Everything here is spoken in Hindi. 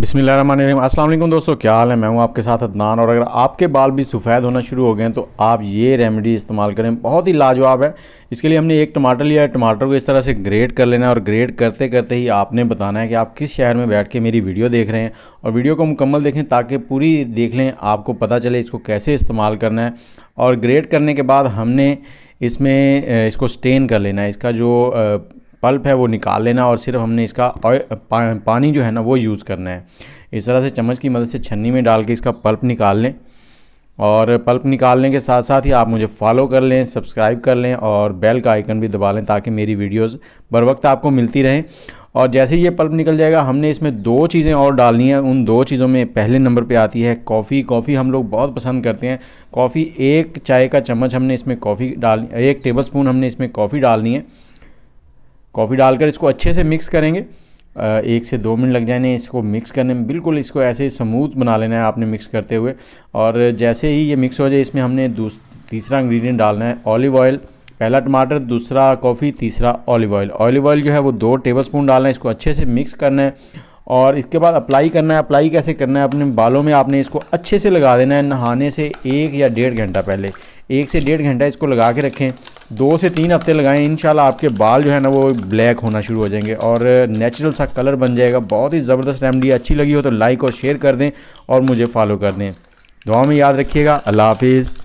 बिसमीम असल दोस्तों क्या हाल है मैं हूं आपके साथ अदनान और अगर आपके बाल भी सफ़ेद होना शुरू हो गए हैं तो आप ये रेमेडी इस्तेमाल करें बहुत ही लाजवाब है इसके लिए हमने एक टमाटर लिया है टमाटर को इस तरह से ग्रेट कर लेना है और ग्रेट करते करते ही आपने बताना है कि आप किस शहर में बैठ के मेरी वीडियो देख रहे हैं और वीडियो को मुकम्मल देखें ताकि पूरी देख लें आपको पता चले इसको कैसे इस्तेमाल करना है और ग्रेट करने के बाद हमने इसमें इसको स्टेन कर लेना है इसका जो पल्प है वो निकाल लेना और सिर्फ हमने इसका पा, पानी जो है ना वो यूज़ करना है इस तरह से चम्मच की मदद से छन्नी में डाल के इसका पल्प निकाल लें और पल्प निकालने के साथ साथ ही आप मुझे फॉलो कर लें सब्सक्राइब कर लें और बेल का आइकन भी दबा लें ताकि मेरी वीडियोस बर वक्त आपको मिलती रहें और जैसे ही ये पल्प निकल जाएगा हमने इसमें दो चीज़ें और डालनी हैं उन दो चीज़ों में पहले नंबर पे आती है कॉफ़ी कॉफ़ी हम लोग बहुत पसंद करते हैं कॉफ़ी एक चाय का चम्मच हमने इसमें कॉफ़ी डाल एक टेबल स्पून हमने इसमें कॉफ़ी डालनी है कॉफ़ी डालकर इसको अच्छे से मिक्स करेंगे एक से दो मिनट लग जाने इसको मिक्स करने में बिल्कुल इसको ऐसे स्मूथ बना लेना है आपने मिक्स करते हुए और जैसे ही ये मिक्स हो जाए इसमें हमने तीसरा इंग्रेडिएंट डालना है ऑलिव ऑयल पहला टमाटर दूसरा कॉफ़ी तीसरा ऑलिव ऑयल ऑलिव ऑयल जो है वो दो टेबल स्पून डालना है इसको अच्छे से मिक्स करना है और इसके बाद अप्लाई करना है अप्लाई कैसे करना है अपने बालों में आपने इसको अच्छे से लगा देना है नहाने से एक या डेढ़ घंटा पहले एक से डेढ़ घंटा इसको लगा के रखें दो से तीन हफ्ते लगाएं इन आपके बाल जो है ना वो ब्लैक होना शुरू हो जाएंगे और नेचुरल सा कलर बन जाएगा बहुत ही ज़बरदस्त रेमडी अच्छी लगी हो तो लाइक और शेयर कर दें और मुझे फॉलो कर दें दुआ में याद रखिएगा अल्लाह हाफिज़